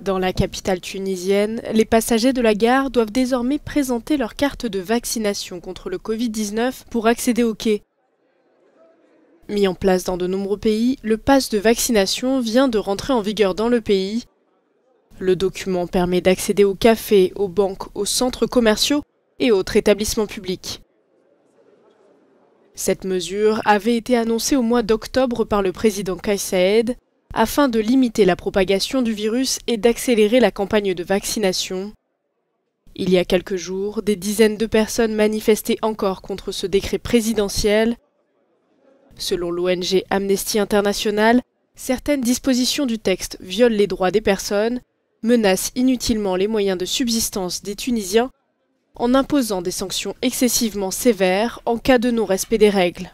Dans la capitale tunisienne, les passagers de la gare doivent désormais présenter leur carte de vaccination contre le Covid-19 pour accéder au quai. Mis en place dans de nombreux pays, le pass de vaccination vient de rentrer en vigueur dans le pays. Le document permet d'accéder aux cafés, aux banques, aux centres commerciaux et autres établissements publics. Cette mesure avait été annoncée au mois d'octobre par le président Kais afin de limiter la propagation du virus et d'accélérer la campagne de vaccination. Il y a quelques jours, des dizaines de personnes manifestaient encore contre ce décret présidentiel. Selon l'ONG Amnesty International, certaines dispositions du texte violent les droits des personnes, menacent inutilement les moyens de subsistance des Tunisiens en imposant des sanctions excessivement sévères en cas de non-respect des règles.